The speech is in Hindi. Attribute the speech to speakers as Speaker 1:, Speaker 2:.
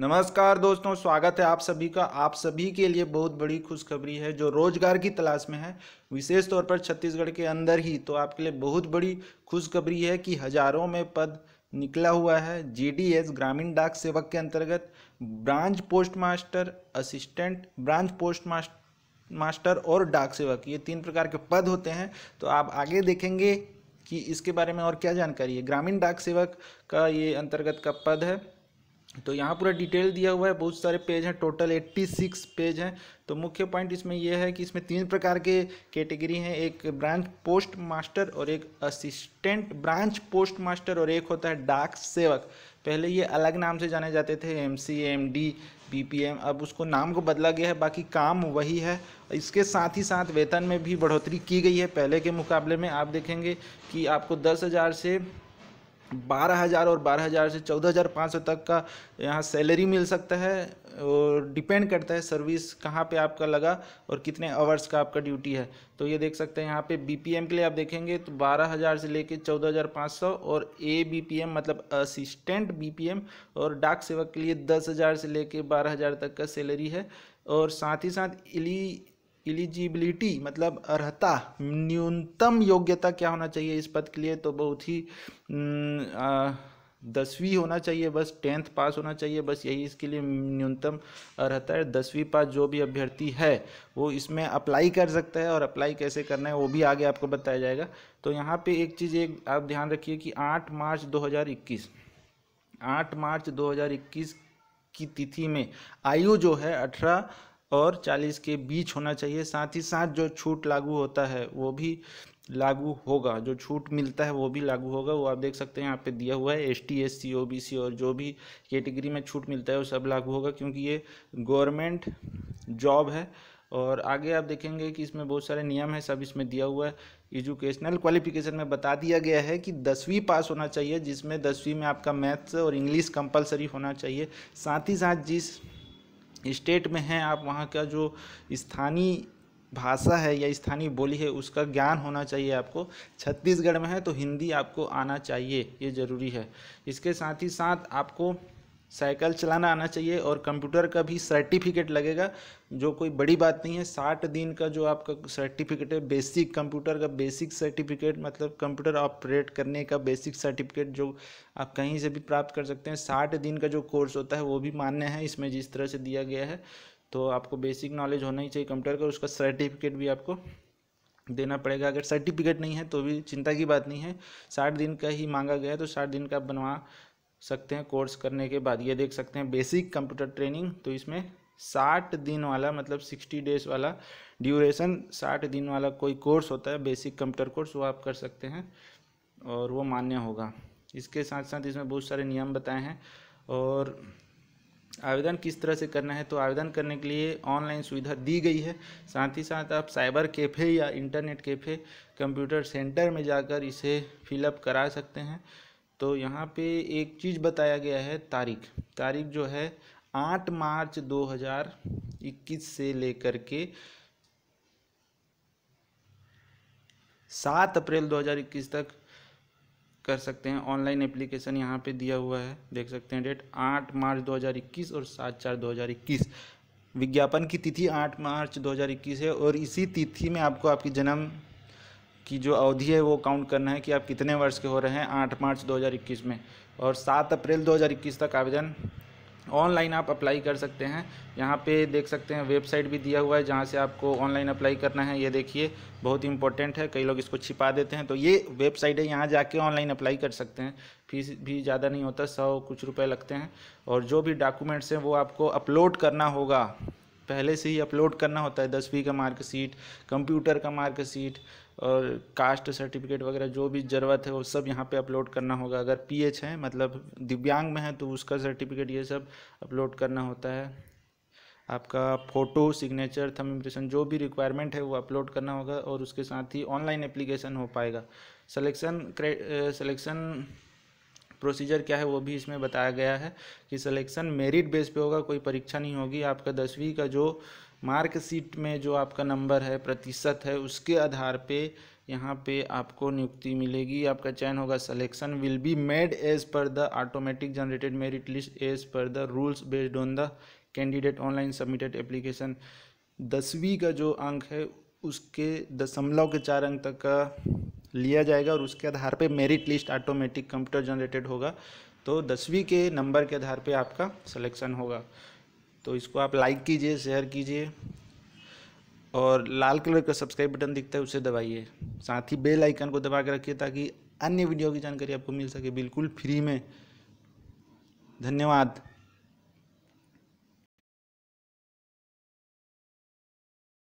Speaker 1: नमस्कार दोस्तों स्वागत है आप सभी का आप सभी के लिए बहुत बड़ी खुशखबरी है जो रोजगार की तलाश में है विशेष तौर पर छत्तीसगढ़ के अंदर ही तो आपके लिए बहुत बड़ी खुशखबरी है कि हजारों में पद निकला हुआ है जीडीएस ग्रामीण डाक सेवक के अंतर्गत branch post master assistant branch post master master और डाक सेवक ये तीन प्रकार के पद होते हैं तो आप आगे देखेंगे कि इसके बारे में और क्या जानकारी है ग्रामीण डाक सेवक का ये अंतर्गत का पद है तो यहाँ पूरा डिटेल दिया हुआ है बहुत सारे पेज हैं टोटल 86 पेज हैं तो मुख्य पॉइंट इसमें यह है कि इसमें तीन प्रकार के कैटेगरी हैं एक ब्रांच पोस्ट मास्टर और एक असिस्टेंट ब्रांच पोस्ट मास्टर और एक होता है डाक सेवक पहले ये अलग नाम से जाने जाते थे M C M D B P M अब उसको नाम को बदला गया है बाकी काम वही है इसके साथ ही साथ वेतन में भी बढ़ोतरी की गई है पहले के मुकाबले में आप देखेंगे कि आपको दस हज़ार से बारह हज़ार और बारह हज़ार से चौदह हज़ार पाँच सौ तक का यहाँ सैलरी मिल सकता है और डिपेंड करता है सर्विस कहाँ पे आपका लगा और कितने आवर्स का आपका ड्यूटी है तो ये देख सकते हैं यहाँ पे बीपीएम के लिए आप देखेंगे तो बारह हज़ार से लेके चौदह हज़ार पाँच सौ और ए बीपीएम मतलब असिस्टेंट बीपीएम और डाक सेवक के लिए दस हज़ार से लेके बारह हज़ार तक का सैलरी है और साथ ही साथ इली इलिजिबिलिटी मतलब अर्हता न्यूनतम योग्यता क्या होना चाहिए इस पद के लिए तो बहुत ही दसवीं होना चाहिए बस टेंथ पास होना चाहिए बस यही इसके लिए न्यूनतम रहता है दसवीं पास जो भी अभ्यर्थी है वो इसमें अप्लाई कर सकता है और अप्लाई कैसे करना है वो भी आगे आपको बताया जाएगा तो यहाँ पे एक चीज़ एक आप ध्यान रखिए कि 8 मार्च 2021 8 मार्च 2021 की तिथि में आयु जो है अठारह और 40 के बीच होना चाहिए साथ ही साथ जो छूट लागू होता है वो भी लागू होगा जो छूट मिलता है वो भी लागू होगा वो आप देख सकते हैं यहाँ पे दिया हुआ है S T S C O B C और जो भी कैटेगरी में छूट मिलता है वो सब लागू होगा क्योंकि ये गवर्नमेंट जॉब है और आगे आप देखेंगे कि इसमें बहुत सारे नियम हैं सब इसमें दिया हुआ है एजुकेशनल क्वालिफिकेशन में बता दिया गया है कि दसवीं पास होना चाहिए जिसमें दसवीं में आपका मैथ्स और इंग्लिश कंपलसरी होना चाहिए साथ ही साथ जिस स्टेट में हैं आप वहाँ का जो स्थानीय भाषा है या स्थानीय बोली है उसका ज्ञान होना चाहिए आपको छत्तीसगढ़ में है तो हिंदी आपको आना चाहिए ये ज़रूरी है इसके साथ ही साथ आपको साइकिल चलाना आना चाहिए और कंप्यूटर का भी सर्टिफिकेट लगेगा जो कोई बड़ी बात नहीं है साठ दिन का जो आपका सर्टिफिकेट है बेसिक कंप्यूटर का बेसिक सर्टिफिकेट मतलब कंप्यूटर ऑपरेट करने का बेसिक सर्टिफिकेट जो आप कहीं से भी प्राप्त कर सकते हैं साठ दिन का जो कोर्स होता है वो भी मान्य है इसमें जिस तरह से दिया गया है तो आपको बेसिक नॉलेज होना ही चाहिए कंप्यूटर का उसका सर्टिफिकेट भी आपको देना पड़ेगा अगर सर्टिफिकेट नहीं है तो भी चिंता की बात नहीं है साठ दिन का ही मांगा गया है तो साठ दिन का बनवा सकते हैं कोर्स करने के बाद ये देख सकते हैं बेसिक कंप्यूटर ट्रेनिंग तो इसमें साठ दिन वाला मतलब सिक्सटी डेज वाला ड्यूरेशन साठ दिन वाला कोई कोर्स होता है बेसिक कंप्यूटर कोर्स वो आप कर सकते हैं और वो मान्य होगा इसके साथ साथ इसमें बहुत सारे नियम बताए हैं और आवेदन किस तरह से करना है तो आवेदन करने के लिए ऑनलाइन सुविधा दी गई है साथ ही साथ आप साइबर कैफ़े या इंटरनेट कैफ़े कंप्यूटर सेंटर में जाकर इसे फिलअप करा सकते हैं तो यहाँ पे एक चीज़ बताया गया है तारीख तारीख जो है आठ मार्च 2021 से लेकर के सात अप्रैल 2021 तक कर सकते हैं ऑनलाइन एप्लीकेशन यहाँ पे दिया हुआ है देख सकते हैं डेट आठ मार्च 2021 और सात चार 2021 विज्ञापन की तिथि आठ मार्च 2021 है और इसी तिथि में आपको आपकी जन्म की जो अवधि है वो काउंट करना है कि आप कितने वर्ष के हो रहे हैं आठ मार्च 2021 में और सात अप्रैल 2021 तक आवेदन ऑनलाइन आप अप्लाई कर सकते हैं यहाँ पे देख सकते हैं वेबसाइट भी दिया हुआ है जहाँ से आपको ऑनलाइन अप्लाई करना है ये देखिए बहुत इंपॉर्टेंट है कई लोग इसको छिपा देते हैं तो ये वेबसाइट है यहाँ जाके ऑनलाइन अप्लाई कर सकते हैं फीस भी ज़्यादा नहीं होता सौ कुछ रुपए लगते हैं और जो भी डॉक्यूमेंट्स हैं वो आपको अपलोड करना होगा पहले से ही अपलोड करना होता है दसवीं का मार्कशीट कंप्यूटर का मार्कशीट और कास्ट सर्टिफिकेट वगैरह जो भी ज़रूरत है वो सब यहाँ पे अपलोड करना होगा अगर पीएच है मतलब दिव्यांग में है तो उसका सर्टिफिकेट ये सब अपलोड करना होता है आपका फ़ोटो सिग्नेचर थम इम्प्रेशन जो भी रिक्वायरमेंट है वो अपलोड करना होगा और उसके साथ ही ऑनलाइन एप्लीकेशन हो पाएगा सलेक्शन सलेक्शन प्रोसीजर क्या है वो भी इसमें बताया गया है कि सिलेक्शन मेरिट बेस पे होगा कोई परीक्षा नहीं होगी आपका दसवीं का जो मार्कशीट में जो आपका नंबर है प्रतिशत है उसके आधार पे यहाँ पे आपको नियुक्ति मिलेगी आपका चयन होगा selection will be made as per the automatic generated merit list as per the rules based on the candidate online submitted application दसवीं का जो अंक है उसके दशमलव के चार अंक तक का लिया जाएगा और उसके आधार पे merit list automatic computer generated होगा तो दसवीं के नंबर के आधार पे आपका सिलेक्शन होगा तो इसको आप लाइक कीजिए शेयर कीजिए और लाल कलर का सब्सक्राइब बटन दिखता है उसे दबाइए साथ ही बेल आइकन को दबा के रखिए ताकि अन्य वीडियो की जानकारी आपको मिल सके बिल्कुल फ्री में धन्यवाद